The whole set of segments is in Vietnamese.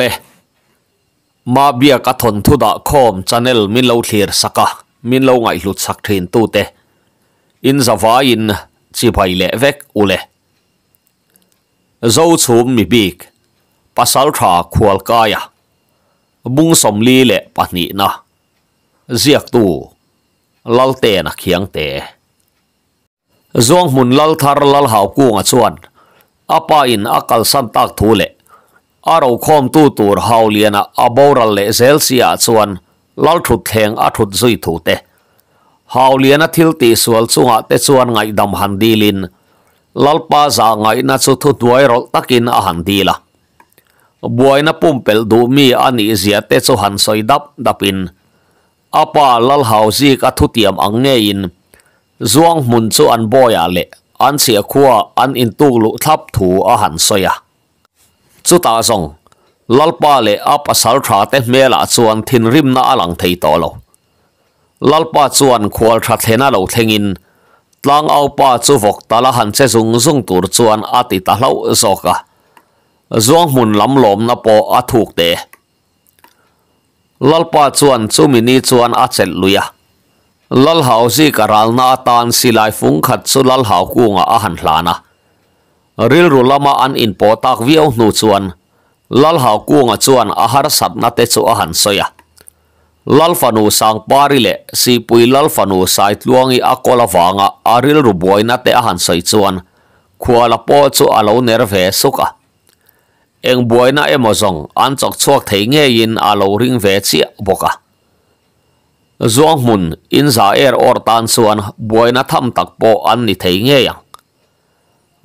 le ma bia ka thon thu da khom channel min lo thlir saka min lo ngai hlut sak thin tu te in zawa in chi bai le vek ule le zo chum mi bik pasal tha khwal ka ya bung som li le pani na ziak tu lal te na khiang te zong mun lal thar lal hau ku nga chuan apa in akal san tak thu le a ro khom tu tur hau liana a boral le zelsia chuan lal thut theng a thut zui thu te hau liana thil ti sual chunga te chuan ngai dam han dilin lalpa za ngai na chu thu duai rol takin a han dila buaina pumpel du mi ani zia te chu han soi dap dapin apa lal hau zik a thutiam angein zuang mun chu an boya le an sia khuwa an in tu lu thap thu a han soya chú ta zong lalpa le ap asal tha te mela chuan thin rim na alang thei to lo lalpa chuan khwal tha thena lo thlengin tlang au pa chu vok tala han che zung zung tur chuan ati ta hlo zoka zong mun lam lom na po a thuk te lalpa chuan chu mini chuan a chel luya lal hau zi karal na tan silai phung khat chu lal hau kunga a han hlana ril ru lama an in po tak viau nu chuan lal hau kuanga chuan a har sat na te chu a han soya lal fanu sang pari le si pui lal fanu sai i a kola vanga a ril ru boina te a han soi chuan la po chu alo ner ve suka eng boina emozong an chok chuak thei nge in a lo ring ve chi boka zong mun in za er or tan chuan boina tham tak po an ni thei nge yang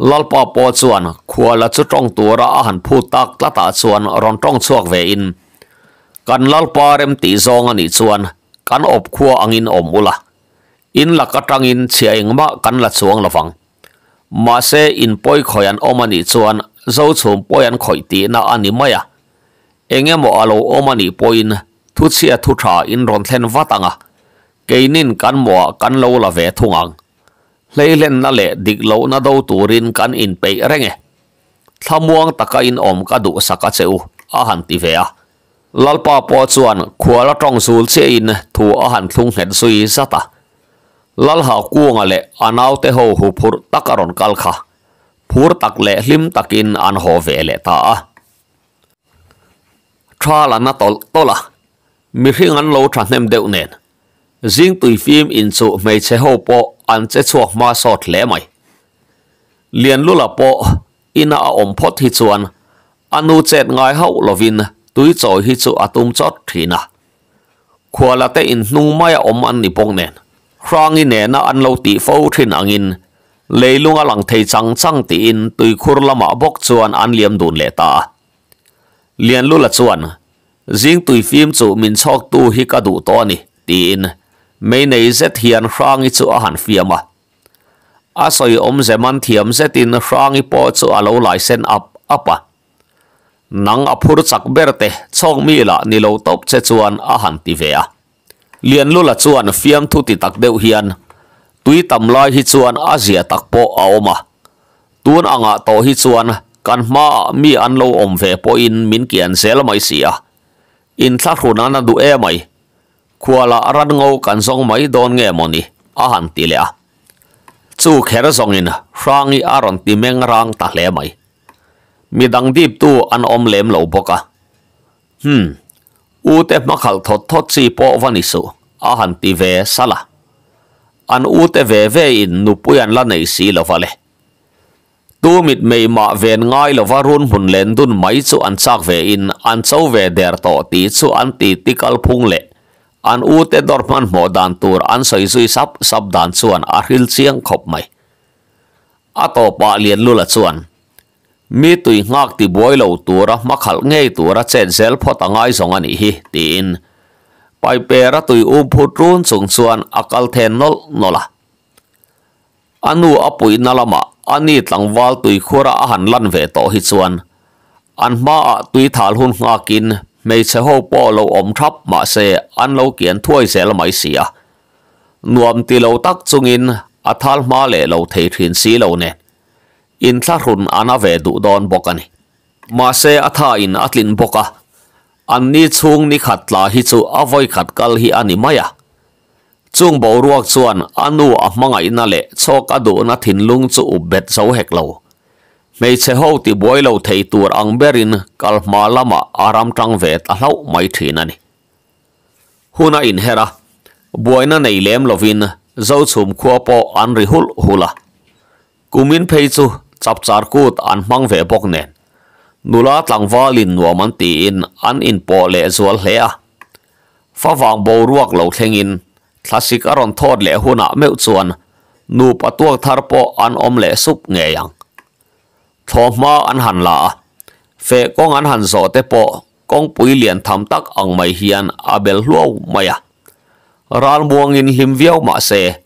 lalpa po chuan khua la chu tong tu ra han phu tak ta ta chuan ron tong chuak ve in kan lalpa rem ti zong ani chuan kan op khua angin om ula in la katang in chia ing ma kan la chuang lawang ma se in poi khoyan om ani chuan zo chum poyan khoi ti na ani maya enge mo alo om ani poin thu chia thu tha in ron thlen watanga keinin kan mo kan lo la ve thungang lên leilen na le diklo na do turin kan in pe renge thamuang taka in om ka du saka cheu a han ti ve a lalpa po chuan khuala tong sul che in thu a han thlung het sui zata lal ha kuanga le anau te ho hu phur takaron kal kha phur tak le hlim takin an ho ve le ta a tha la na tol tola mi hring an lo tha nem deuh nen zing tui phim in chu mei che ho po an chế chuak ma sot hle mày lian lu là bộ ina a om phot hi chuan anu chet ngai hau lovin tui choi hi chu atum chot thina khuala te in nung mai om an ni pong nen khoang in na an lo ti fo thin angin leilunga lang thei chang chang ti in tui khur la lama bốc chuan an liam dun le ta lian lu là chuan riêng tui phim chu min chok tu hi ka đủ to ni ti in mấy này rất hiền khoang ít chỗ hẳn phía mà à soi ông sẽ mang thiểm sẽ tin khoang ít bỏ chỗ alo lại sen ấp ấp à nắng ấp phur sắc berte chong mi là ni lâu tốc sẽ chuan à hẳn tì về à liên luôn là chuan phiêm thu tì tắc đều hiền tuy tầm lai hi chuan à dìa tắc bộ ao mà à. tuôn anh à tổ hi chuan kan ma mi an lâu om về po in mình kian xe là mấy xì à in thắc hồn anh du e mày kuala aran ngau kan song mai don nge moni a han ti le a chu khera song in rangi aron ti meng rang ta le mai midang dip tu an om lem lo boka hmm u te makhal thot thot chi po vani su a han ti ve sala an u te ve ve in nu puyan la nei si lo vale tu mit mei ma ven ngai lo varun hun len dun mai chu an chak ve in an chau ve der to ti chu an ti tikal phung le อันอูเตดอร์มันหมอดานตัวอันใส่ซุยซับซับดานส่วนอาฮิลเซียงขบไม่อาต่อปะเลียนลุละส่วนมีตุยงากติบวยเหล่าตัวระมักขัลเงยตัวระเจนเซลพอตังไอสองอันอีตีนไปเปรตุยอุมพุตรุนส่งส่วนอักลเทนนลนละอันอูอปุยนลมะอันนี้ตังวาลตุยขัวระอาหารลันเวโต่อหิส่วนอันมาตุยถาลหุนงากิน mấy xe hô bò lâu ổng thấp mà xe ăn lâu kiến thuôi xe là mấy xì à. Nguồm tì lâu tắc chung in, à thal mà lệ lâu thầy thuyền xí lâu nè. In thả hùn à nà về đủ đòn bọc à nè. Mà xe à thà in à tình bọc à. Anh ni chung ni khát hi chú à vôi hi à ni mây à. Chung bầu ruộc chuan, anh nụ à mong cho cả đủ nà lung chú ụ bệt dấu mấy xe ho ti bôi lâu thấy tur ang berin kal ma lama à, aram tang ve ta hlo mai thina ni huna in hera boina nei lem lovin zo sum khuo po an ri hul hula kumin phei chu chap char kut an mang ve bok nen nula tlangwa lin nuaman ti in an in po le zual hle a fa wang bo ruak lo thlengin classic aron thod le huna meu chuan nu patuak thar po an om le sup nge yang thọ ma ăn hẳn lạ à? phê con ăn hẳn rõ tế bộ con bùi liền thăm tắc ông mày hiền à bèl lâu mày à ran buông in him viêu mà xe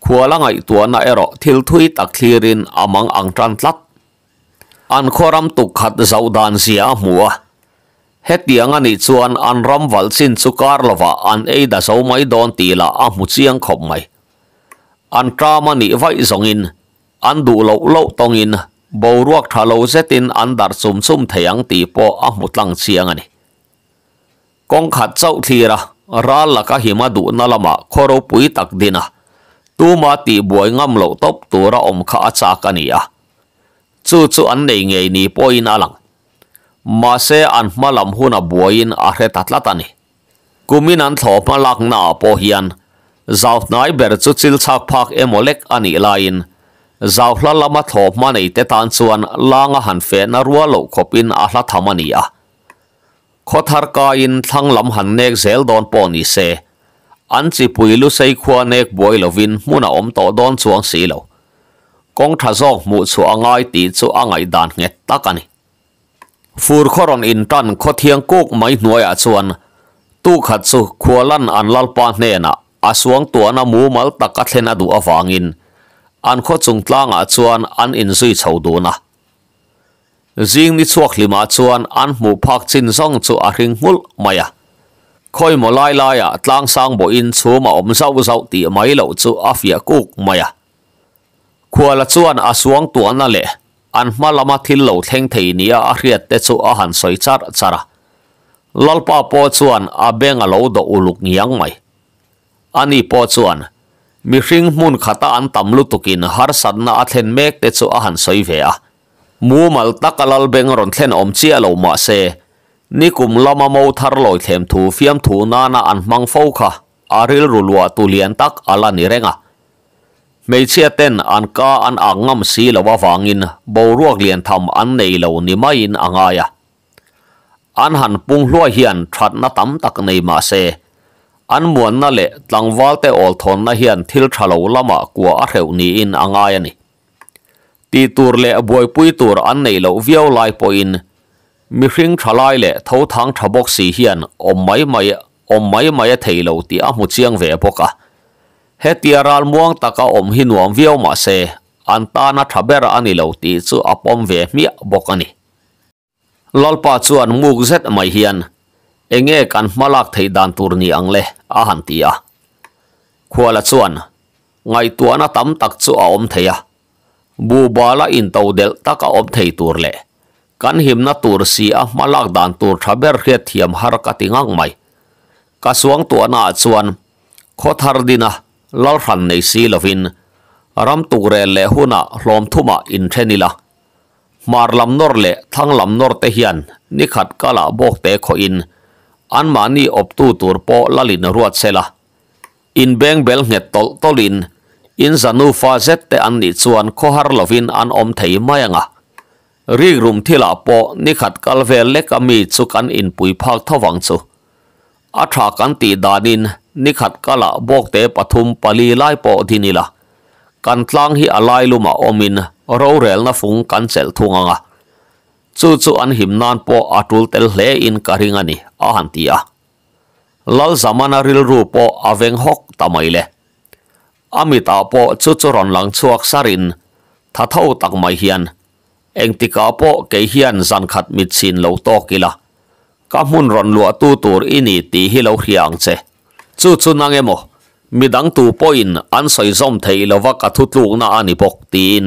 khua la ngày tua na ero thil thui tắc thi rin amang à ang tran tlap an khoram tuk khat zau dan sia mua hetiang ani chuan an ram wal sin chukar lova an ấy đã sau mấy don ti la a mu chiang khop mai an tra mani vai zongin an du lo lo tongin ruột boruak thalo tin an dar sum sum theyang ti po a mutlang chiang ani kong khat chau thira ra laka hima du na lama bụi pui đi dina tu ma ti buai ngam lo top tu ra om kha acha kania chu chu an mà sẽ ni poin alang ma nà an in lam huna buain a hre cú kumin an thọ ma lak na po hian zaut nai ber chu chil chak phak emolek ani lain จาหลลมาถอบมาในเตตันส่วนลางหันเฟนรัวโลกบินอาลาธามานียขอทารกาอินทั้งลำหันเนกเซลดอนปอนิเซอันจิปุยลุไซควาเนกบอยลวินมุนาอมโตดอนส่วนสีโลกองทัพอมุสูอังไอตีสูอังไอดานเงตตะกันฟูร์ครอนอินตันขอเทียงกุกไม่หน่วยส่วนตู้ขัดสูควาลันอันลลปานเนนาอาส่วนตัวน้ำมูมัลตะกัดเลนอดูอฟางอิน an kho chung tla nga chuan an in zui chho du na zing ni chuak lima chuan an mu phak chin zong chu a ring hul maya khoi mo lai lai a tlang sang bo in chu ma om zau zau ti mai lo chu afia kuk maya khuala chuan a suang tu le an ma lama thil lo theng thei ni a riat te chu a han soi char chara lalpa po chuan a มิริงมุนขัตาอันตำลุตุกินฮาร์สันน่าเทนเมกเตจูอาหันสอยเวียมูมัลตะกลัลเบงรอนเทนอมเชียโลมาเซนิคุมลามาโมทาร์ลอยเทมทูฟิมทูนานาอันมังโฟคาอาริลรุลวัตุเลียนตักอลานิเรงะไม่เชื่อเต้นอันก้าอันอ่างงมสีละว่าฟังอินบูรวกเลียนทำอันในลวนิมาอินอ่างไงอันหันปุ่งลวยเฮียนทัดนัตัมตักในมาเซ an muan na le tlangwal te ol thon na hian thil thalo lama ah kwa a reu ni in angai ani ti tur le boy pui tur an nei lo viau lai in mi hring thalai le tho thang thabok si hian om mai mai om mai mai thei lo ti a mu chiang ve boka he tiaral muang taka om hinuam viau ma se an ta na thabera ani lo ti chu apom ve mi bokani lalpa chuan muk zet mai hian เองเอกันมาลักททยดันตุรนีอังเลอาหันตียะขวาละส่วน ไงตัวน่ะตั้มตักสู่อมเทียบูบาลาอินตาวเดลตักอมเทียตูรเลกันหิมน่ะตูรสีอมาลักดันตุรทับเบอร์เฮียทียมฮาร์กติงังไม่กระสวงตัวน่ะส่วนขอทารดินะลลขันในสีลฟินรำตุเรเลหุนะลอมทุมาอินเทนิละมาลำนอร์เลทั้งลำนอร์เตียน นิขัดกะลาบอกเตขออินอันมานีอบตู้ตัวปอลลินรวดเซลาอินเบงเบลเงตโตตลินอินซานูฟาเซตเตอันนิดส่วนโคฮาร์ลวินอันอมไทยมายังะรีกรุมที่ลาปอนิขัดกาลเวลเลกามีสุกันอินปุยพักทวังสุอัตราการตีดานินนิขัดกาลบอกเตปทุมปลีไลปอทินิละกันทั้งฮิอลายลุมาอมินโรเรลนาฟุงกันเซลทุงอะ chu chu an him nan po atul tel hle in karing ani a han tia lal zamana ril ru po aveng hok tamai le amita po chu chu ron lang chuak sarin tha thau tak mai hian engtika po ke hian zan khat mit sin lo to kila ka mun ron lua tu tur ini ti hi lo hiang che chu chu nang emo midang tu po in an soi zom thei lova ka thu na ani pok tin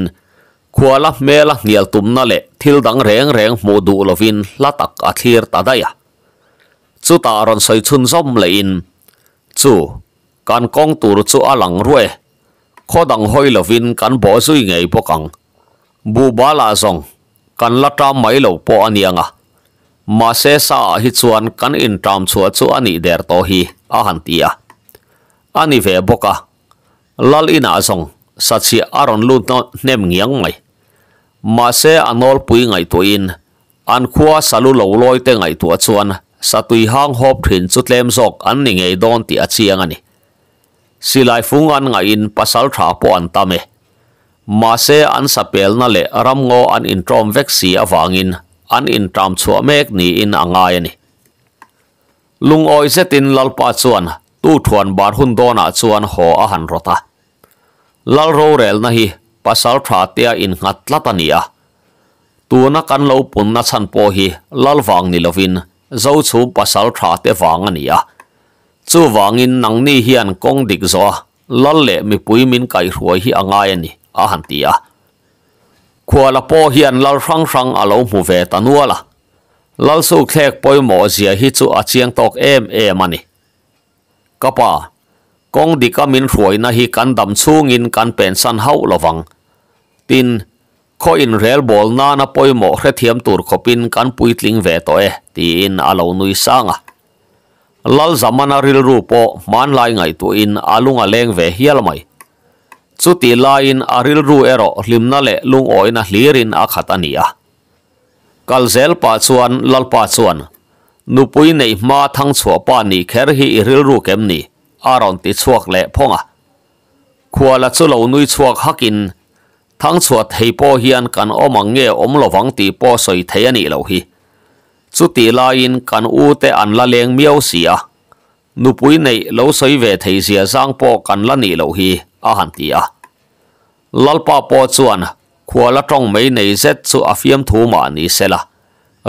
khua la mela nial tumna le thil dang reng reng mo du lovin latak a thir ta daya chu ta ron soi chun zom le in chu kan kong tur chu alang ruwe kho dang hoi lovin kan bo zui ngei pokang bu ba la zong kan la tra mai lo po anianga ma se sa hi chuan kan in tam chua chu ani der to hi a han tia ani ve boka lal ina zong sachi aron lu no nem ngiang mai มาเสอนอลปุยไงตัวอินอันขวาสลุเหลวลอยเตงไงตัวชวนสตุยห้างหอบถิ่นจุดเลมซอกอันนิไงไดอนตีอาเชียงอันนี้สิไลฟุงอันไงอินษัสสาวาปอันตามเอมาเสอันสเปลนั่นเละรำงออันอินทรอมเวกซีอวางอินอันอินทรามชัวเมกนี่อินอ่างไงนี่ลุงอ้อยเซตินลลปาชวนตู้ทวนบา์หุ่นโดนอาชวนหออาหันรถาลลโรเรลนะฮี pasal tha te in ngat latania tuna kan lâu pun na chan po hi lal lalwang ni lovin zo chu pasal tha anh wang ania chu in nang ni hian công dik zo lal le mi pui min kai ruai hi angai anh a han tia khua la hi an lal rang rang alo mu ve tanuala lal su khlek poi mo zia hi chu a chiang tok em em ani kapa kong dikamin ruai na hi kan dam chungin kan pensan san hau lovang tin kho in rel bol na na poi mo hre thiam tur khopin kan puitling ve to e tin alo nui sanga lal zamana ril ru po man lai ngai tu in alunga leng ve hial mai chu ti la in aril ru ero hlimna le lung oina hlirin a khatania kalzel pa chuan lal pa chuan nupui nei ma thang chua pa ni kher hi ril ru kem ni aron ti chuak le phonga khuala chu lo nui chuak hakin tang cuat hei po hian kan oma nge om lo vang ti po sui thi a ni lo hi zu ti la in kan u de an la liang miau si a nu pui nei lo sui we thi si a zang po kan la ni lo hi a han ti a lalpa po zuan kuwa la tong mei nei zet zu afiam tu maa ni se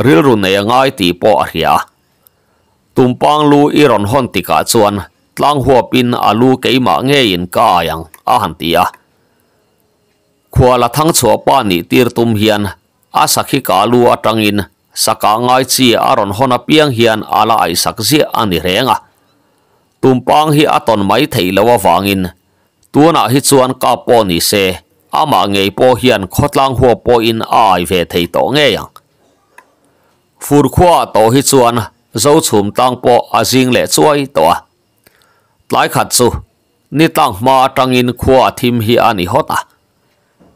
ril run nei a ti po a tum pang lu i ron hon ti ka zuan tang hua pin a nge en ka yang a han ti a khua là thăng chùa ba nỉ tir tum hiền a à, sắc khi cả lu a trăng in sắc cả ngai chi a à, ron hôn a à, piang hiền a la ai sắc zi a nỉ reng a tum pang hi a ton mai thei lawa wang in tu na hi chuan ka po ni se ama ngei po hiền khot lang hua po in ai về thei to nghe yang phur khua to hi chuan zo chum tang po a zing le chuai to a tlai khat chu ni tang ma in khua thim hi ani hot a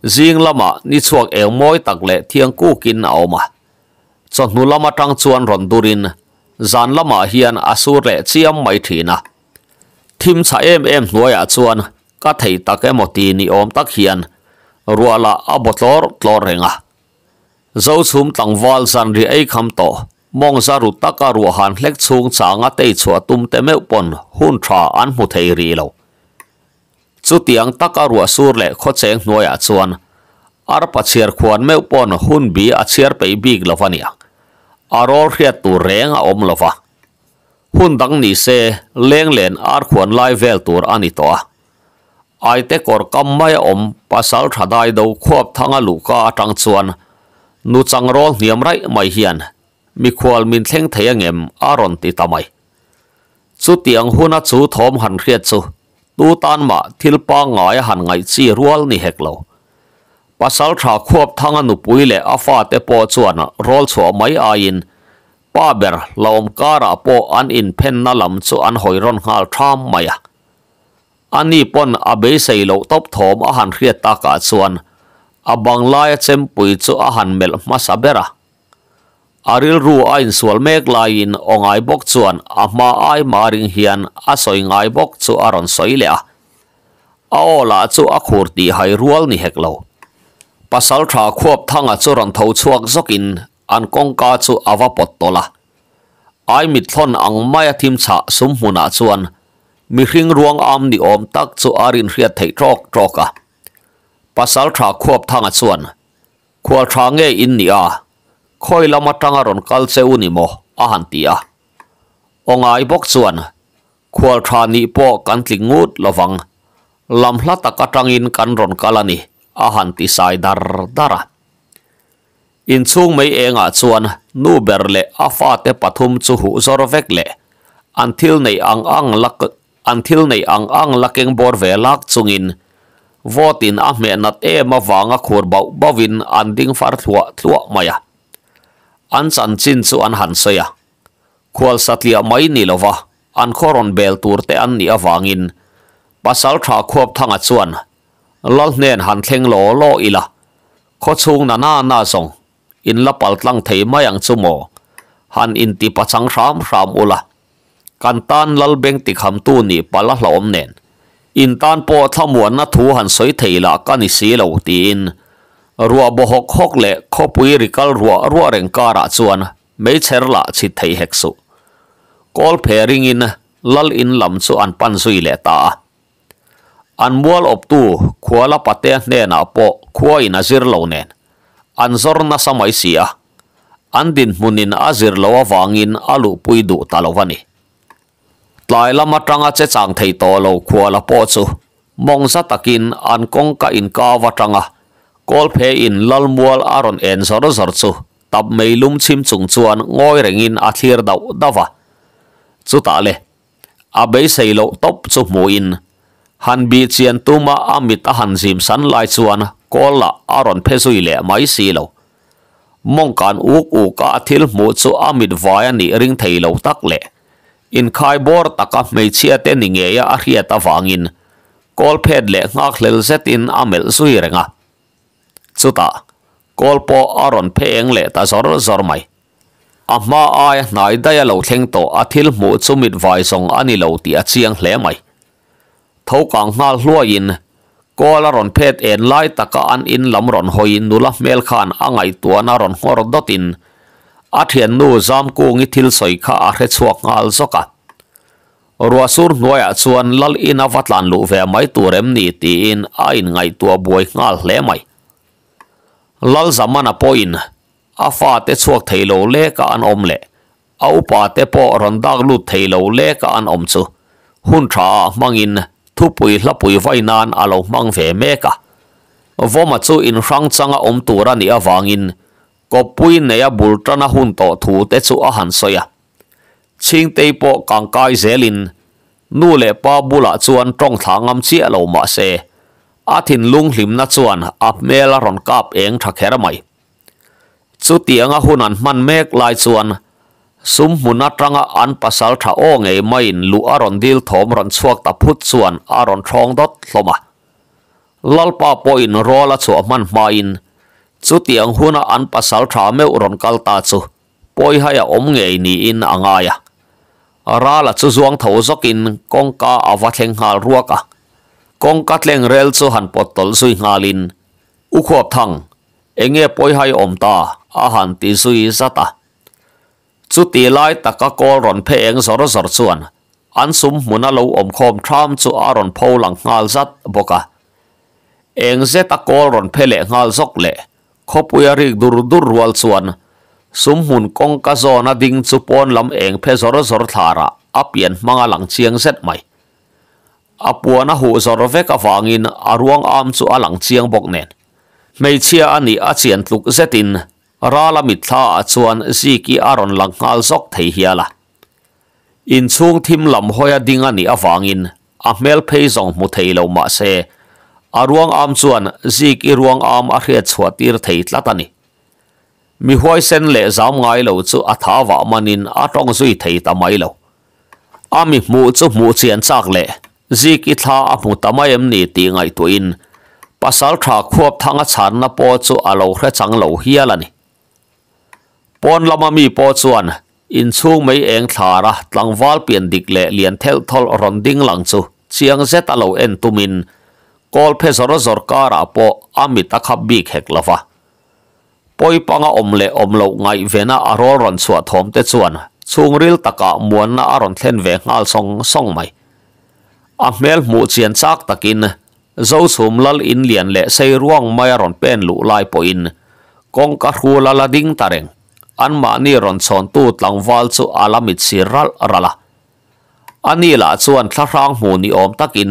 zing lama ni chuak eng moi lệ thiêng thiang ku kin mà, cho nụ nu lama tang chuan ron durin zan lama hian asu re chiam mai thina thim cha em em hnuaiah chuan ka thei tak emawti ni awm tak hian ruala a botlor tlor renga zo chhum tlangwal zan ri ei kham to mong zaru taka ruahan hlek chung changa tei chua tum te meu pon hun tha an hmu thei ri lo จุดียังตักอรัวสูรเล่ขดเสงหน่วยอาจวนอาร์ปัจเชียร์ควรเมื่อปอนหุ่นบีอจเชียร์ไปบีกลวันียอารอเรียตัวแรงอมลวะหุ่นดังนี้เซเลีงเลนอาร์ควรไล่เวลตัวอันนี้ตัวไอเตกอร์กำไม่อมปัสสาวะได้ดูควบทั้งลูกาทั้งชวนนูจังรอลเนียมไรไม่เฮียนมีควรมินเซ่งเทียงเอ็มอารอนติตาไม่สุดียังหุ่นจูทอมหันเรียดสูตูตานมาทิลปางไงหันไงซีรัวนี่เฮกเลวภัสาชาควบทางนุปุยเลอาฟาเตปอจวนรอลชัวไม่อายินป้าเบร์ลอมการาปออันอินเพนนัลัมสอวนหอยรอนฮาทามมาอันนี้ปนอเบสัสโลตบถมอาหันเรียตากาจวนอบังลายเซมปุยจวนอาหันเมลมาซาเบระอาริลรูอินส่วนเมกไลน์องไอบกส่วนอามาไอมาริงเฮียนอาศัยงไอบกส่วนอรอนสอยเลียเอาลาสัวอักขรที่ให้รัวนี่เฮกโลปัสสาวะควบทั้งอชัวรอนทั่วชวกสกินอันกงกาสัวอวบปตโตละไอมิดทนอังไม่ทิมชาสมหุนา่วนมิริงรวงอามดีอมตักสัวอรินเรียไทยรอกรอกะปัสสาวะควบทั้งอชวนควบทางเงยอินเนีย khoi lama tanga ron kal se unimo ahan tia ongai bok chuan khwal tha ni po kan tling ngut lovang lam hla taka tangin kan ron kalani ahanti sai dar dara in chung mai enga chuan nu berle afa te pathum chu hu zor vek le until nei ang ang lak until nei ang ang lakeng bor ve lak chungin votin a me nat e ma wanga khur bau bawin an far thua thua maya อันสันจินสุอันหันเสียควอลสัตยาไม่นิลวะอันโครนเบลตูร์เตอันนี้ว่างินปัสสาวะควบทางอัจฉริลลเนนหันเทงโลโลอีละข้อชงนานาหน้าสงอินลับปัลตังเทมายังจุโมหันอินติปัจังรามรามอุละกันตานลลเบงติคมตูนีปัลละหลอมเนนอินตันโปทมวนนัทูหันสวยเทละกันอิสีเหลวตีอิน rua bò hộc hốc lệ khó bùi rì cal rua rùa rèn ca ra chuan mấy chèr lạ chỉ thấy hẹc su, col phê ring in lal in lam chu an pan sui lệ ta an mual op tu khua la pate ne na po khua in azir lo nen an zor na samai sia à. an din munin azir lo wangin alu pui du talovani tlai lama tanga che chang thei to lo khua la po chu mong sa takin an kong ka in ka wa tanga kol phe in lal mua aron en zor zor chu tap mei lum chim chung chuan ngoi rengin in, thlir dau dawa chu ta le a bei sei lo top chu mu in han bi chian tuma amit a han jim san lai chuan kol la aron phe suy le máy si lo mong kan uk u ka thil mu chu amit vay ni ring thei lo tak lệ, in khai bor taka mei chia te ni nge ya a vang in, kol phed lệ ngak lel zet in amel zui renga chuta kolpo aron pheng le ta zor zor mai amma ai nai daya lo thleng to athil à, mu chumit vai song ani à, lo ti a chiang hle mai tho kang ngal hluain kola ron phet en lai taka an in lam ron hoin nula mel khan angai à, tuana ron hor dotin athian nu zam ku ngi thil soi kha a hre chuak ngal zoka ruasur noya chuan lal in avatlan lu ve mai turem ni ti in a in ngai tua buai ngal hle mai lal zamana poin a fa te chuak theilo le ka an om le a upa te po ron dak lu theilo le ka an om chu hun tha mangin thu pui hla pui vainan alo mang ve me ka voma chu in rang changa om tura ni awangin ko pui neya bultana hun to thu te chu a han soya ching te po kangkai zelin nu le pa bula chuan tong thangam chi alo ma se อาทินลุงหิมนัดส่วนอับเมลรอนกาบเองทักแคระใหม่สุดเตียงหุนันมันเมฆลายส่วนสมมุนัดรังอันัสสาท่าโอ่งไม่ลุ่อรอนดิลถมรอนสวกตะพุทธส่วนอรอนทองดอตลมะลลปาปอินรอละ่วมันมาอินจุดเตียงหุ่นอันัสสาท่าเมอรอนกัลตาสูปอยหายอมเงยนีอินอ่างไงอะราละ่วนทถ้าสกินกงกาอวัตเชงฮารัวกะกองกัดเลงเรลสุหันปตลสุยงาลินอุขวบทังเองเงปอยให้อมตาอาหารตีสุยซะตาสุตีไลตะกะกอรอนเพเองสรสรส่วน อันสมมุนาลูอมคอมทรามสุอารอนโพหลังงาลซัตบกะเองเซตะกอรอนเพเลงาลซกเลขบุยริกดุรดุรวลส่วนสมหุนกองกะโซนาดิงสุปอนลำเองเพสรสรทาระอเปียนมังหลังเชียงเซตใหม่ apua na hu zor ve ka wangin aruang am chu alang chiang bok nen mei chia ani a chian tluk zetin ra la mi tha a chuan zi ki aron lang ngal zok thei hiala in chung thim lam hoya ding ani a wangin zong mu thei lo ma se aruang am chuan zi ki ruang a hre chua tir thei tlatani mi hoi sen le zam ngai lo chu a tha wa manin a tong zui thei tamai lo ami mu chu mu chian chak le zi ki tha a mu tamayam ni ti ngai tuin. Pasal tha kuap tha nga chan na po chu a lo khre chang lo hiya lani. Pon lama mi po chuan, in chung mei eng tha ra tlang wal pien dik le lian tel tol ron ding lang chu. Chiang zet a lo en tu min, kol pe zoro zor ka ra po amit akab Poi panga om le om lo ngai vena ron chua thom chuan, chung ril taka muan na aron thien song song อาเมลมูเซียนซักตะกินโจ้ามลลินเลียนเละใส่ร่วงไม่รอนเป็นลูไลายปอินกองกระหูลลาดิงตาเรงอันมานี่รอนสอนตูตลังวาลสุอาลามิดซิรัลรัลละอันนี้ละส่วนทรางหูนีอมตะกิน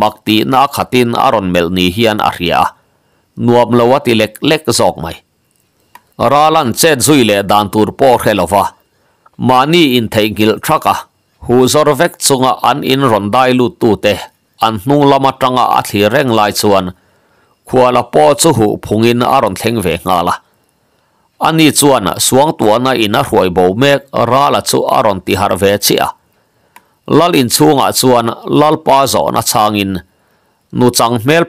มักตีนักขัดินอรอนเมลนีเฮียนอาริยานวมลวติเล็กเล็กซอกไมมราลันเซนซุยเลดันตูร์ปอเฮลวามานี่อินเทงกิลทรักอ่ะ hu zor vek chunga an in ron dai lu tu te an hnung lama tanga a thli reng lai chuan khuala po chu hu phungin a ron theng ve nga la ani chuan suang tuana ina roi bo me ra la a ron ti lal in chunga chuan lal pa na changin nu chang mel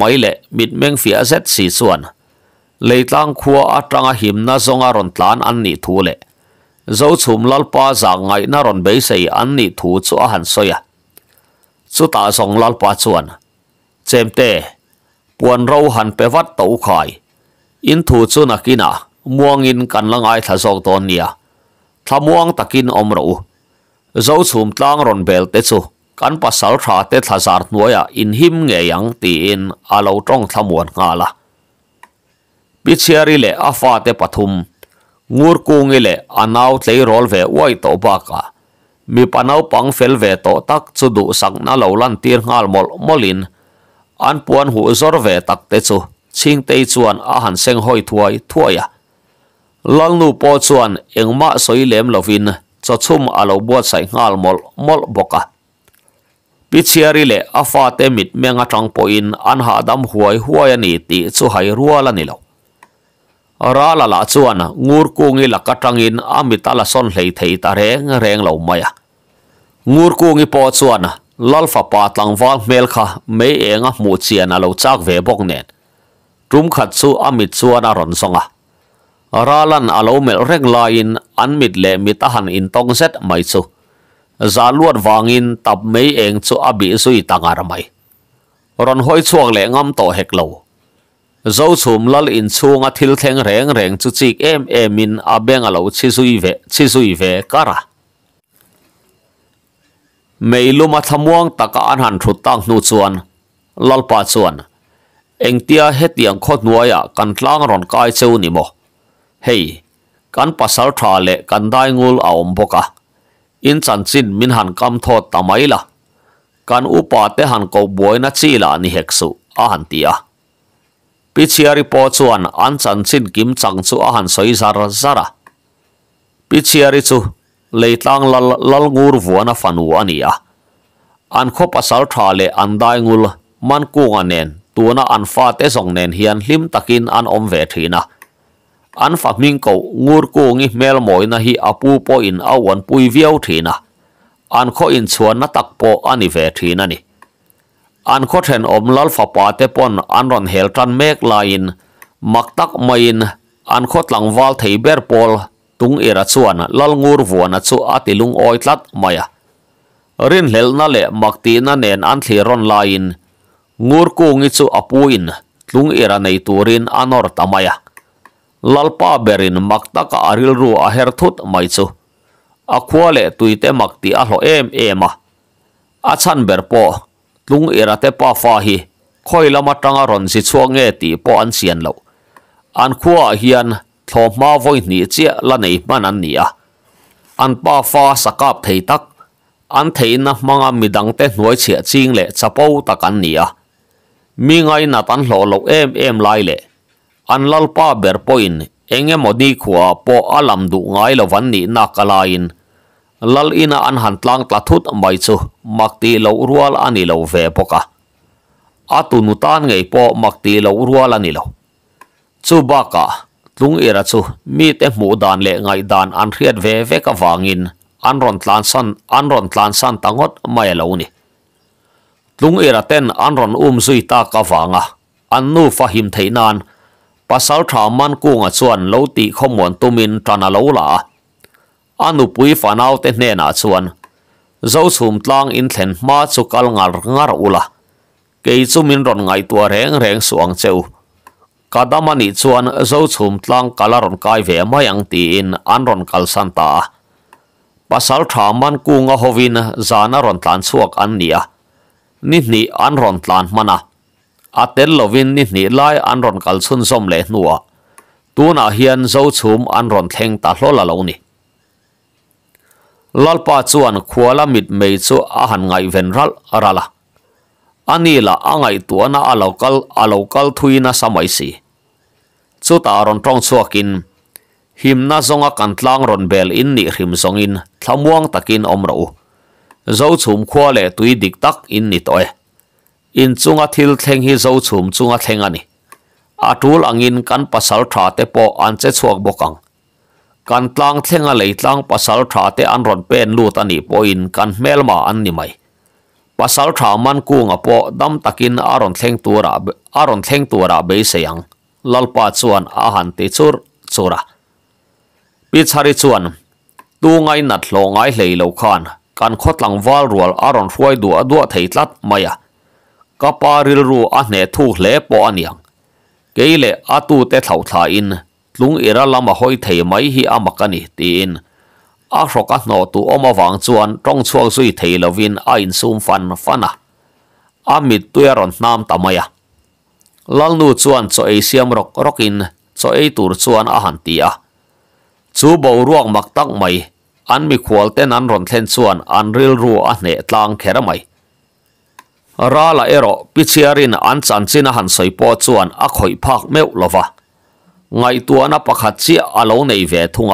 mai le mit fi a si chuan leitlang khuwa atanga zonga ron an ni le zo chum lalpa za ngay na ron be sei an ni thu chu a han soya chu ta song lalpa chuan chemte buồn ro han pe wat to khai in thu chu na kina muang in kan langai tha zok ton nia tha muang ta kinh om ro zo chum tăng ron bel te chu kan pasal tha te tha zar nuaya in him nghe yang ti in alo tong thamuan nga la pichiari le afa te pathum ngur kungi le anau tlei rol ve uai to baka mi panau pang fel ve to tak chu du sang na lo lan tir ngal mol molin an puan hu zor ve tak te chu ching tei chuan a han seng hoi thuai thuaya lal nu po chuan engma soi lem lovin cho chum alo buat sai ngal mol mol boka pichiari le afa te mit menga tang poin an ha dam huai huai ani ti chu hai rual ani lo ra là à. là chuan ngur kungi la katangin amita la son hlei thei ta reng reng lo maya ngur kungi po chuan à. lalfa pa tlangwal mel kha me enga mu chian alo chak ve bok nen tum khat chu amit chuan a ron songa à. ralan alo mel reng lain an mit le mita han in tong set mai chu zaluat in, tab mei eng chu abi zui tangar mai ron hoi chuang le ngam to hek lo zo chum lal in chunga thil thleng reng reng chu chik em em in a beng alo chi zui ve chi zui ve kara mei luma thamuang taka an han thu tang nu chuan lalpa chuan engtia hetiang khot nuaya kan tlang ron kai cheu ni mo hei kan pasal tha le kan dai ngul a om boka in chan chin min han kam tho tamai la kan upa te han ko boina chi la ni heksu a han tia PCR po chuan an chan chin kim chang chu a han soi zar zara PCR chu leitlang lal lal ngur vuana fanu ania an khop pasal tha le an dai ngul man kunga nen tuna an fa te zong nen hian hlim takin an om ve thina an fa ming ko ngur ko ngi mel moi na hi apu po in awan pui viau thina an kho in chuan na tak po ani ve thina ni an kho then om lal fa pa te pon an ron hel tan mek lain mak tak mai in an kho tlang wal thei ber pol tung era chuan lal ngur vuana chu atilung oi tlat maya rin hel na le makti na nen an ngur ku apuin tlung era nei turin anor tamaya lalpa berin makta ka aril ru a tuite makti a lo em achan ber lung irate pa fa hi khoi lama tanga ron si chuang nge ti po an sian lo an khua hian thlo ma voi ni chia la nei man an nia an pa fa sakap thei tak an thei na manga midang te nuai chia ching le chapo ta an nia mi ngai na tan hlo lo em em lai le an lal pa ber poin enge modi khua po alam du ngai lo van ni na kalain lal ina an han tlang tla thut mai chu makti lo rual ani lo ve poka atunu tan ngei po makti lo rual ani lo chu baka tlung era chu mi te mu dan le ngai dan an riat ve ve ka wangin an ron tlan san an ron tlan san tangot mai lo ni tlung era ten an ron um zui ta ka wanga an nu fa him theinan pasal tha man ku nga chuan lo ti khomon tumin tana lo la anu pui fanau te hne na chuan zo chhum tlang in thlen ma chu kal ngal ngar ula ke chu min ron ngai tua reng reng suang cheu kadamani chuan zo chhum tlang kala ron kai ve mai ang ti in an ron kal santa. pasal tha man ku nga hovin zana ron tlan chuak an nia ni ni an ron tlan mana atel lovin ni ni lai an ron kal chun som le nuwa tuna hian zo chhum an ron thleng ta la lo ni lalpa chuan khuala mit mei chu a han ngai ven ral arala ani la angai tuana alokal alokal thuina samai si chu ta ron tong chuakin himna zonga kan tlang ron bel in ni him zongin thlamuang takin omro zo chum khua tui dik tak in ni toy in chunga thil thleng hi zo chum chunga thleng ani atul angin kan pasal tha te po an chuak bokang กันตั้งเทงอะไรตั้งภาษาถาเตอันรอเป็นลูตันี่ปอินกันเมลมาอันนี้ไหมภาษาถามันกูงอปอดำตะกินอารอนเทงตัวระอารอนเทงตัวระเบยเสียงลลปาชวนอาหารติชุรชุระปิชาริชวนตูไงนัดลงไงเลยลูวขานกันคดหลังวอลรัวอารอนช่วยดัวดัวเทิดลัดไม่ยะกปาริลรูอันเนทูเลปออันยังเกยเลอตูเตถาวทายิน tlung era lama hoi thei mai hi amak ani tin a hroka hno tu oma wang chuan tong chuang zui thei lovin a in sum fan fana a mit tueron nam tamaya lalnu chuan cho ei siam rok rokin cho ei tur chuan a han ti a chu bo ruak mak tak mai an mi khwal ten an ron thlen chuan an ril ru a hne tlang khera mai ra la ero pichiarin an chan china han soipo chuan a khoi phak meu lova งตัวนับขัดเสียอารมณ์ในเวทุง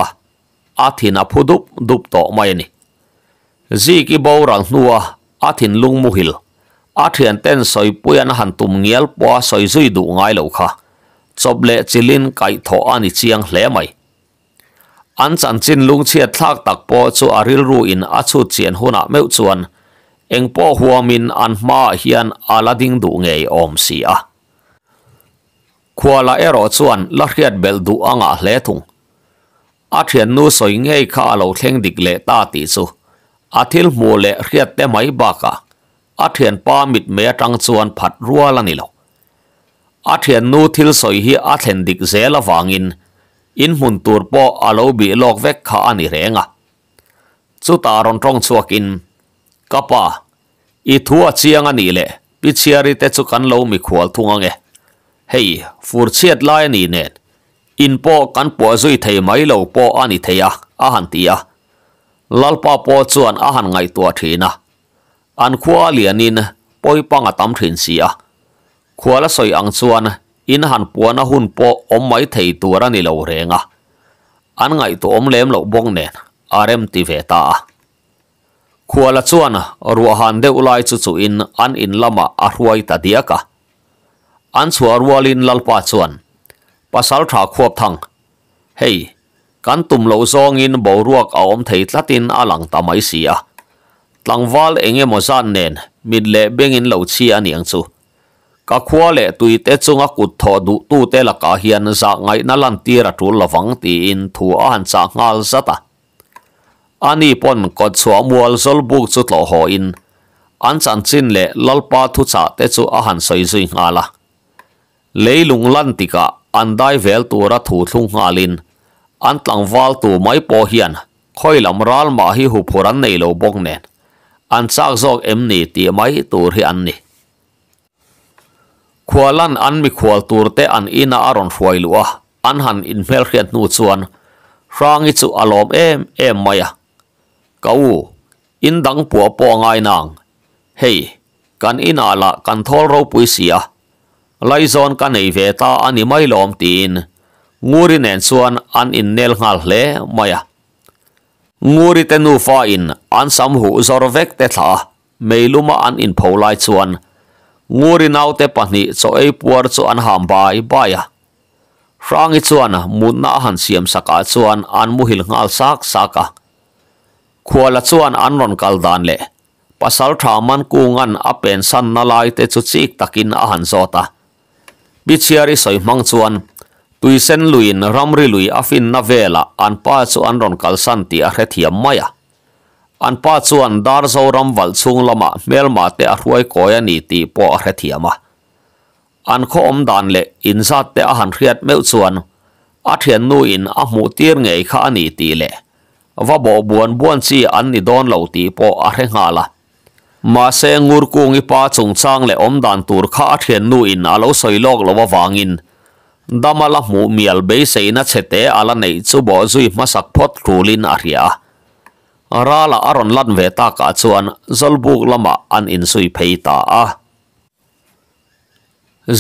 อาทินับพุดุดุบต่อไม่เนี่ยจีกิบอรังนัวอาทินลุงมุฮิลอาทินเต้นสอยปุยนหันตุ้มเงียบว่าสอยซุยดูไงลูกค่ะจบเละจิลินไก่ถอันอีเชียงเละไม่อันสันจินลุงเชียทักตักปอจูอาริลรูอินอาชุดเชียนหัวนักเมื่อชวนเอ็งปอหัวมินอันมาเฮียนอาลาดิงดูไงยอมเสีย khua la ero chuan la riat bel du anga hle thung a thian nu soi ngei kha alo thleng dik le ta ti chu a thil mu le riat te mai ba ka a thian pa mit me tang chuan phat rua la ni lo a thian nu thil soi hi a thlen dik zela wangin in mun tur po alo bi lok vek kha ani renga chu ta ron trong chuakin kapa i thua chiang ani le pichiari te chu kan lo mi khual thunga nge hei furchiat lai ni ne in po kan po zui thei mai lo po ani theya a tia lalpa po chuan ahan ngai tua thina an khua lianin poi panga tam thin sia khua soi ang chuan in han puana hun po om mai thei tura ni lo renga an ngai tu om lem lo bong ne rm ti ve ta khuala chuan ruahan de ulai chu chu in an in lama a ruai ta diaka an chua rualin lalpa chuan pasal tha khuap thang hei kan tum lo zong in bo ruak a om thei tlatin alang tamai sia tlangwal enge mo zan nen min le bengin lo chi aniang chu ka khua le tui te chunga kut tho du tu te la ka hian za ngai na lan ti ra tu lawang ti in thu a han cha ngal zata ani pon ko chua mual zol buk chu tlo ho in an chan chin le lalpa thu cha te chu a han soi zui ngala lấy leilung lan tika an dai vel tura thu thlung nga lin anh tlang wal tu mai po hian khoi làm ral ma hi hu phuran nei lo bong nen an chak zok em ni ti mai tur hi an ni khwalan anh mi khwal tur te an ina aron hruai lua anh han in mel khriat nu chuan ít chu alom em em maya kau in dang pu po ngai nang hey kan ina la kan thol ro pui sia lai zon ka nei ve ta ani mai lom tin nguri nen chuan an in nel ngal hle maya nguri te nu fa in an sam hu zor vek te tha meiluma an in lai chuan nguri nau te pahni cho ei puar chu an ham bai baya i chuan munna han siam saka chuan an muhil ngal sak saka khuala chuan an ron kal dan le pasal thaman kungan apen san nalai te chu chik takin a han zota บิชียริสอยมังชวนตุยเซนลุยนรัมริลุยอฟินนาเวลาอันป้าชวนรอนกัลสันตีอาเรทอัมมายาอันป้าชวนดาร์โซรัมวัลซุงลามาเมลมาเตอร์วยกอยนิติปออาเรทอัมะอันข้อมดานเล่อินซาเตอร์หันเรียดเมลชวนอาเทียนนูอินอามูตีร์ไงข้านิติเล่ว่าบอบวนบวนซีอันนีิดอนเหล่าตีปออาเรงาละมาเซงูรกุงิปาจงช่างเละอมดันตูร์ข้าเทียนนูอินอาโลสอยลอกลววางินดามาละหมูมียลเบสเซนัเชเตอาลเนจูบอจุยมาสักพดรูลินอาริยาราละอรอนลันเวตากาจวนจลบุกละมาอันอินสุยเพยตาอา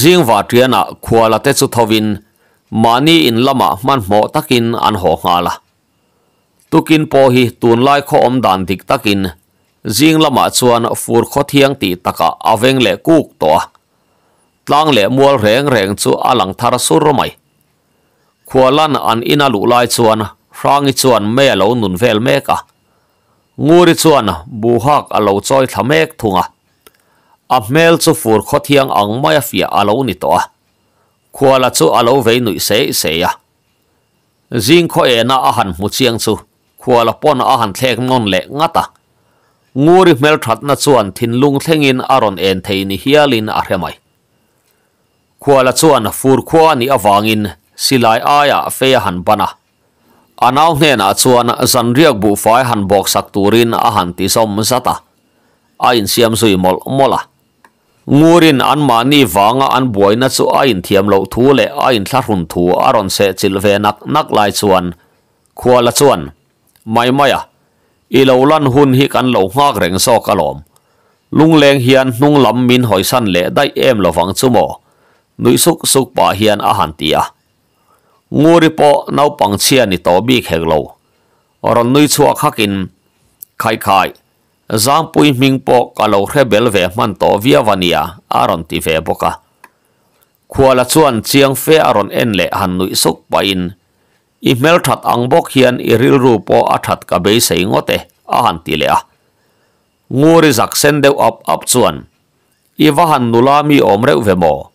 จิงวาเทียนะขวาละเตจุทวินมานีอินละมามันหมอตักินอันหงาละตุกินพอฮีตูนไลข้ออมดันติกตักิน zing lama chuan fur kho thiang ti taka aveng le kuk to tlang le mual reng reng chu alang thar sur mai khualan an ina lu lai chuan rang chuan me lo nun vel me ka nguri chuan bu hak alo choi thamek thunga a mel chu fur kho thiang ang mai fia alo ni to khuala chu alo ve zing kho e na a han mu chiang pon a han thlek le ngata nguri mel hmel na chuan lung thlengin aron en ni hialin a hremai khuala chuan a fur khua ni awangin silai aya a fe han bana anau hne na chuan zanriak bu fai han bok sak turin a han ti som zata a in siam sui mol mola ngurin an ma ni wanga an boina chu a in thiam lo thu le a in thla thu aron se chilve nak nak lai chuan khuala chuan mai maya อีโลลันหุ่นฮิกันโลงากเร่งซอกอลอมลุงเลงเฮียนนุ่งลำมินหอยสันเละได้เอ็มละฟังซุโมนุยสุกสุกป่าเฮียนอาหารเตียงูริปอนาวปังเชียนิตอบีเขกโลรอนนุยชัวขักินไข่ไข่จามปุยมิงปอกะโลเรเบลเวมันตอเวียวานียอารอนติเวบกะขวาละชวนเชียงเฟอารอนเอ็นเละหันนุยสุกไปอิน email that angbok hian iril ru po athat ka be sei ngote a han ti zak sen de up up chuan i wa han nula mi omre ve mo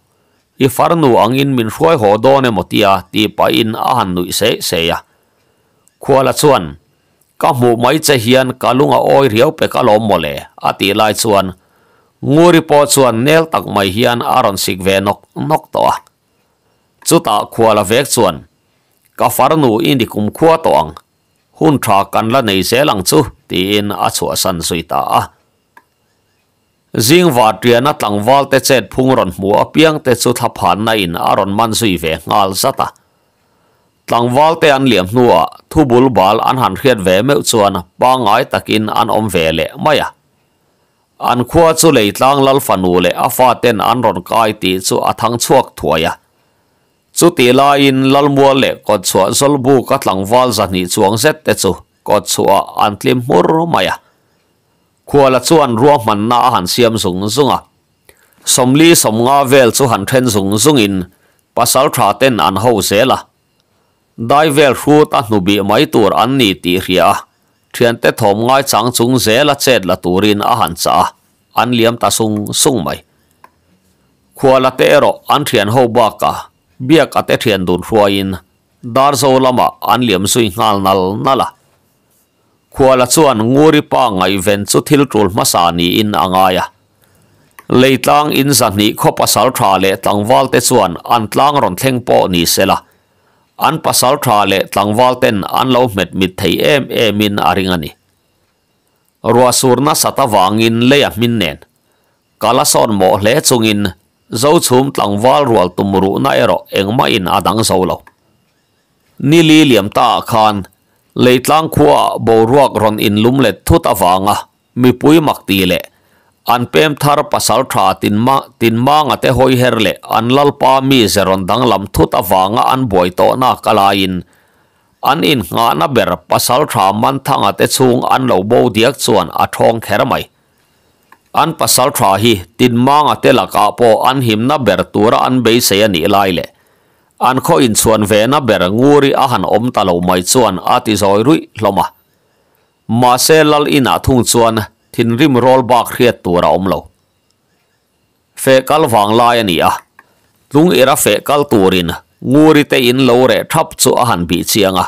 i farnu angin min hruai ho do ne motia ti pa in a nu se se khuala chuan ka mu mai che hian kalunga oi riau pe kalom mole a lai chuan ngori po chuan nel tak mai hian aron sik ve nok nok to a chuta khuala vek chuan ka far nu in di kum à. khua to ang hun tha kan la nei se lang chu ti in a chu san sui ta a zing va tria na tlang wal te chet phung ron mu a piang te chu tha phan na in a ron man sui ve ngal zata tlang wal te an liam nuwa thu bul bal an han khiat ve me chuan pa ngai takin an om ve le maya an khua chu lei tlang lal fanu le a fa ten an ron kai ti chu a thang chuak thuaya à chu ti la in lal mua le ko chua zol bu ka tlang wal za ni chuang zet te chu ko chua an tlim mur maya khua la chuan ruwa man na han siam sung zunga à. somli somnga vel chu han then sung zung in pasal tha ten an ho se la dai vel khu ta nu bi mai tur an ni ti hria à. thian te thom ngai chang chung ze la chet la turin a han cha an liam ta sung sung mai khua la te ro an thian ho ba ka bia ka te thian dun hua in dar zo lama an liam sui ngal nal nala kuala chuan nguri pa ngai ven chu thil tul masani in angaya leitlang in zan ni kho pasal tha le tangwal te chuan an tlang ron theng po ni sela an pasal tha le tlangwal ten an lo met mit thei em em in aringani ruasurna satawangin leya minnen kalason mo le chungin zo chum tlang wal rual tumru na ero engma in adang zo lâu ni li liam ta khan leitlang khuwa bo ruak ron in lum let thut awanga mi pui mak ti le an pem thar pasal tha tin ma tin ma nga te hoi her le an lal pa mi zeron dang lam thut awanga an boi to na kalain an in nga na ber pasal tha man thanga te chung an lo bo diak chuan a thong kher mai อันพัสสาทะฮีตินมังอัตลักอาโปอันหิมนับเบรตัวอันเบยเซนีไลเล่อันข้ออินส่วนเวนับเบรงูรีอาหันอมตะลไม่ส่วนอาทิซอยรุยลมะมาเซลลอินาทุงส่วนทินริมรอลบากเรียตัวระอมโลวเฟกัลฟังไลายนี่อะลุงเอระเฟกัลตัวรินงูรีเตอินโลเรทับส่วนหันบีเซียงอะ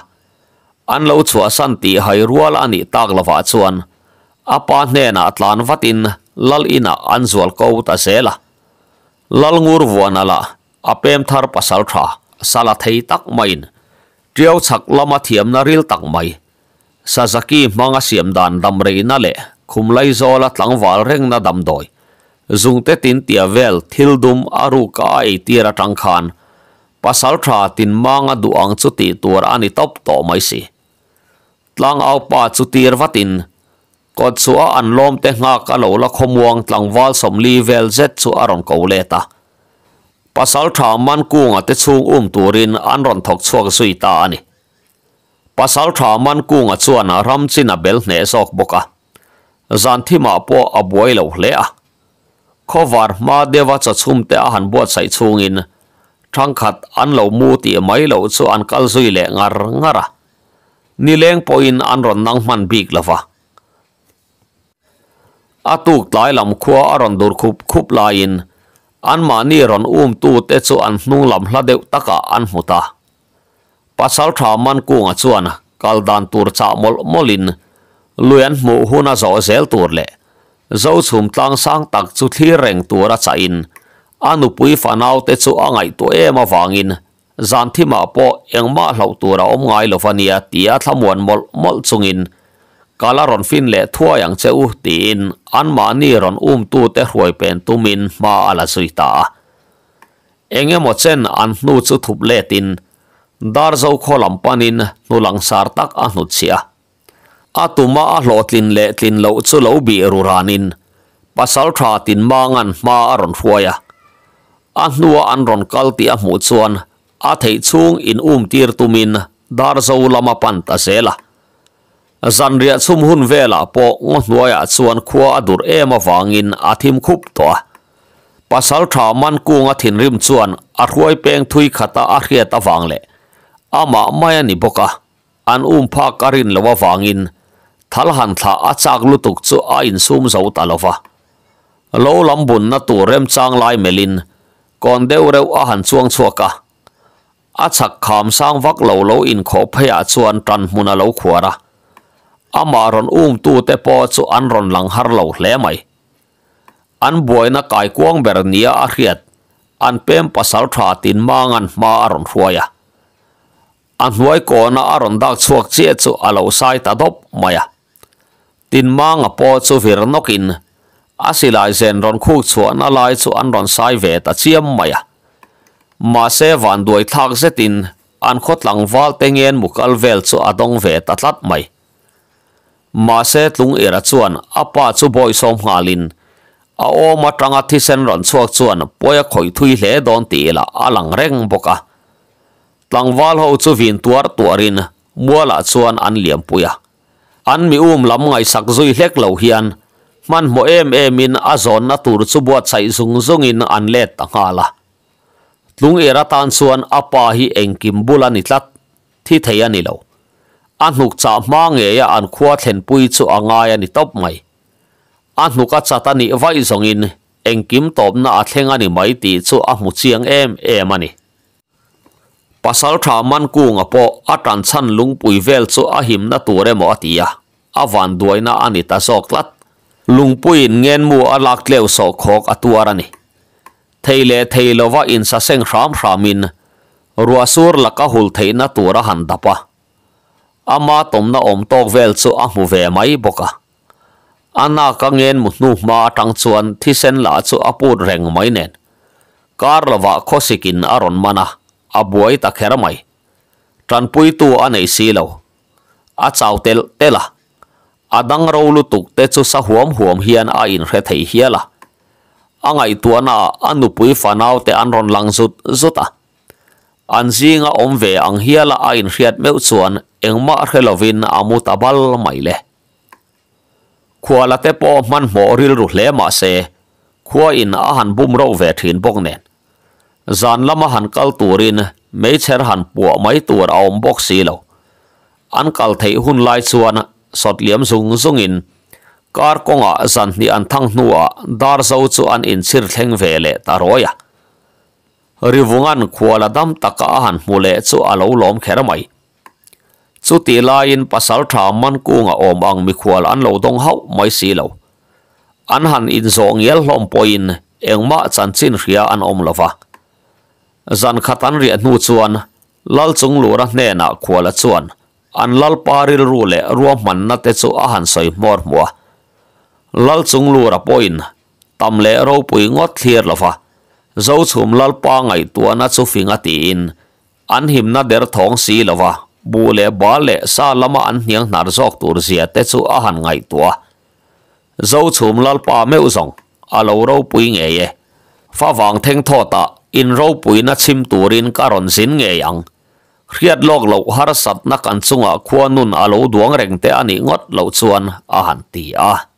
อันเลวส่วนสันติไฮรัวลอันนีตากละวาส่วนอปาเนนอัตลานวัดอิน lal ina anzual kou ta zela. Lal ngur vuana la apem thar pasal tra sala thay tak main. Triau chak lama thiam na ril tak mai. Sa zaki manga siam dan dam rei na le kum lai tlang wal reng na dam doi. Zung tin tiavel, thildum aru ka ai tira trang khan. Pasal tra tin manga duang chuti tuar ani top to mai si. Tlang au pa chutir vatin. ko chua an lom te nga ka lo la khomwang tlangwal somli vel z chu aron ko leta pasal tha man ku nga te chung um turin an ron thok chuak sui ta ani pasal tha man ku nga chuan ram china bel ne sok boka zan thi ma po a boi lo hle a khowar ma dewa cha chum te a han bo sai chung in thang khat an lo mu ti mai lo chu an kal sui le ngar ngara nileng poin an ron nang man bik lawa อาตุกไลายลำคัวอรันดูคุบคุบลายินอันมานี่รอนอุ้มตูเตจอันนุ่งลำละเดวตะกะอันหุตาปัสสาวะมันกุ้งจวนกัลดานตูร์จามลมลินลุยันมูหุนาจซเซลตร์เล่เจ้าชุมตั้งสังตักจุดที่เร่งตัวรัชอินอันุปุยฟานาวเตจูอ่างไอตัวเอมาฟางินจันทิมาปอเอ็งมาเหล่าตัวเราอมไงเหลาฟานียตีอาทมวนมลมลซุงอิน kala ron fin le thua yang cheu tin an ma ni ron um tu te hruai pen tumin ma ala sui ta enge mo chen an nu chu thup le tin dar zo kholam panin nu lang sar tak a nu chia a tuma a lo tlin le tin lo chu lo bi ru ranin pasal tha tin mangan ma ron hruaya a nuwa an ron kal ti a mu chuan a thei chung in um tir tumin dar zo lama pan ta sela zan ria chum hun vela po nuaya chuan khua adur ema wangin athim khup to pasal tha man kunga thin rim chuan a ruai peng thui khata a hriat awang le ama maya ni boka an um pha karin lowa wangin thal han tha achak lutuk chu a in sum zo ta lova lo lam bun na tu rem chang lai mê melin còn đều rêu a hàn chuông chua cả a chạc khám sang vắc lâu lâu in khó phê a chuan trần mùn nà lâu khua ra ama ron um tu te po chu an ron lang har lo hle mai an na kai kuang ber nia a riat an pem pasal tha tin mangan ma aron hruaya an huai ko na aron dak chuak che chu alo sai ta dop maya tin manga po chu vir nokin asilai zen ron khu chuan alai chu an ron sai ve ta chiam maya ma se van duai thak zetin an khot lang wal tengen mukal vel chu adong ve ta tlat mai mase tlung era chuan apa chu boy som ngalin a o ma tanga thi sen ron chuak chuan poya khoi thui hle don ti la alang reng boka tlang wal ho chu vin tuar tuarin muala chuan an liam puya an mi um lam ngai sak zui hlek lo hian man mo em em in a zon na tur chu bua chai zung ta nga la tlung era tan chuan hi engkim bulani tlat thi an nuk cha ma nge ya an khua thlen pui chu anga ya ni top mai an nuk cha ta ni vai zong in engkim top na a thlenga ni mai ti chu a mu chiang em em ani pasal tha man ku nga po atan chan lung pui vel chu a him na tu re mo atia awan na ani ta zok lat lung pui ngen mu a lak leu so khok atuarani theile theilowa in sa seng ram ramin ruasur laka hul theina tura han dapa ama na om tok vel chu a mu ve mai boka ana ka ngen mu nu ma tang chuan thi sen la chu apur reng mai nen kar lawa khosikin aron mana abuai ta khera mai tran pui tu anei si lo a chau tel tela adang ro lu tuk te chu sa huam huam hian a in re thei hiala angai tuana anu pui fanau te anron lang zut zuta an zinga om ve ang hiala a in riat meu chuan engma relovin amutabal Maile. le khuala te po man mo ril ru hle ma se khua in a han bum ro ve thin bok nen zan lama han kal turin mei cher han pu mai tur a om bok si lo an kal thei hun lai chuan sot liam zung zung in kar konga zan ni an thang nuwa dar zo chu an in chir thleng ve le taroya rivungan khuala dam taka a han hmu le chu a lo lawm kher mai chu ti la in pasal tha man kunga om ang mi khual an lo dong hau mai si lo an han in zong yel hlom poin engma chan chin ria an om lova zan khatan ri nu chuan lal chung lura hne na khuala chuan an lal paril ru le ruam man na te chu a han soi mor mua lal chung lura poin tam le ro pui ngot thlir lova zo chum lalpa ngai tua na chu fing atiin an him na der thong si lova bu le ba le sa lama an hniang nar zok tur zia te chu a han ngai tua zo chum lalpa me uzong alo ro pui nge ye fa wang theng tho ta in ro pui na chim turin karon sin nge yang riat lok lo har sat na kan chunga khwanun alo duang reng te ani ngot lo chuan a han ti a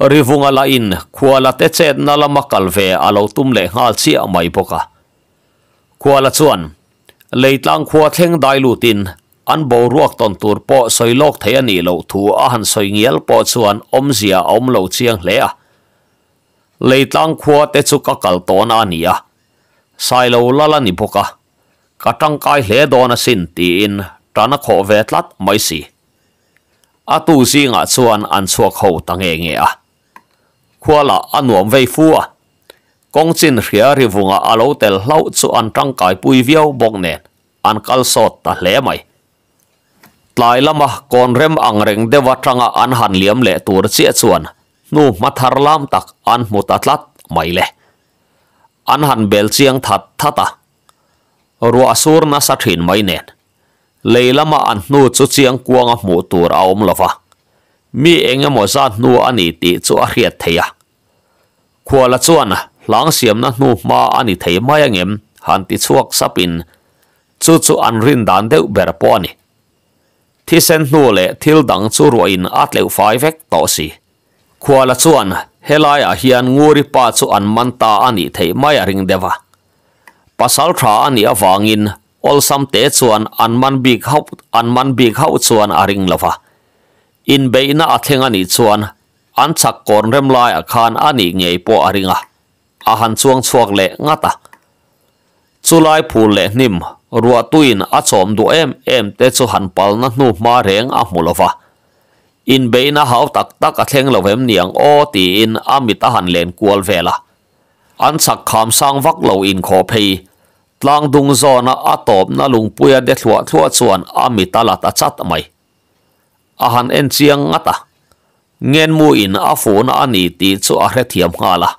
rivunga la in khuala te chet na lama kalve alo tum le ngal chia mai boka khuala chuan leitlang khua thleng dai lutin an bo ruak ton tur po soilok thei ani lo thu a han soi ngial po chuan om zia om lo chiang hle a leitlang khua te chu ka kal ton ania sai lo lala ni boka katang kai hle dona sin tin tana kho ve tlat mai si atu zinga chuan an chuak ho tange nge a khua là anh nuông vây phu à công trình khía rì vùng à alo tel lâu cho ăn trăng cải bùi viêu bọc nền anh cal sọt ta lẽ mày lại là à con rem ăn rèn để vắt trăng à, ăn hàn liếm lệ tuột chia chuồn nu mắt thar lam tắc anh một tát lát mày lệ ăn hàn bel chiang thật thật à rùa sur na sát hình mày nền lấy là mà ăn nu cho chiang quang à, mù tuột ao ông lava mi enge mo za nu ani ti chu a khia the ya khuwa la chuan lang siam na nu ma ani thei ma yang em han ti chuak sapin chu chu an rin dan deu ber po ni ti sen nu le thil dang chu ro in at le fai vek to si khuwa la chuan helaya hian nguri pa chu an man ta ani thei ma ya ring dewa pasal tha ani awangin in bei na athenga ni chuan an chak korn rem lai khan ani ngei po aringa a han chuang chuak le ngata chulai phul le nim rua tuin a chom du em em te chu han pal na nu ma reng a mulova in bei na hau tak tak a thleng lovem niang o ti in amita han len kual vela an chak kham sang vak lo in kho phei tlang dung zona a top na lung puya de thlua thlua chuan amita lat a chat mai ahan en chiang ngata ngen mu in a phone a ni ti chu a re thiam ngala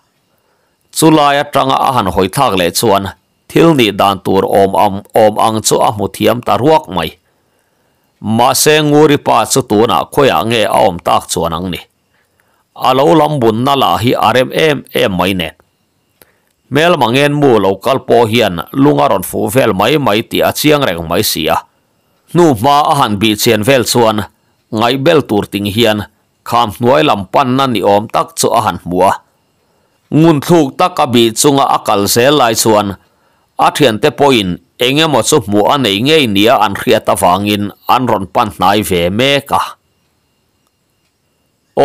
chula ya tanga ahan hoi thak le chuan thil ni dan tur om om om ang chu a mu thiam ta ruak mai ma se nguri pa chu tu na khoya nge om tak chuan ang ni alo lam bun na la hi rm em em mai ne mel mangen mu local po hian lungaron fu vel mai mai ti a chiang reng mai sia nu ma ahan bi chen vel chuan Ngay bel tur ting hian kham hnuai lam pan na ni om tak chu ahan mua ngun thuk tak a bi chunga akal se lai chuan a thian te poin engemaw chu hmu a nei ngei nia an hriat awangin an ron pan hnai ve me ka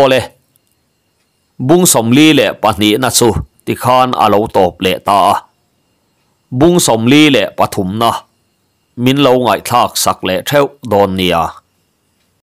ole bung som li le pahnih na chu ti khan alo top le ta bung som li le pathum na min lo ngai thak sak le theu don nia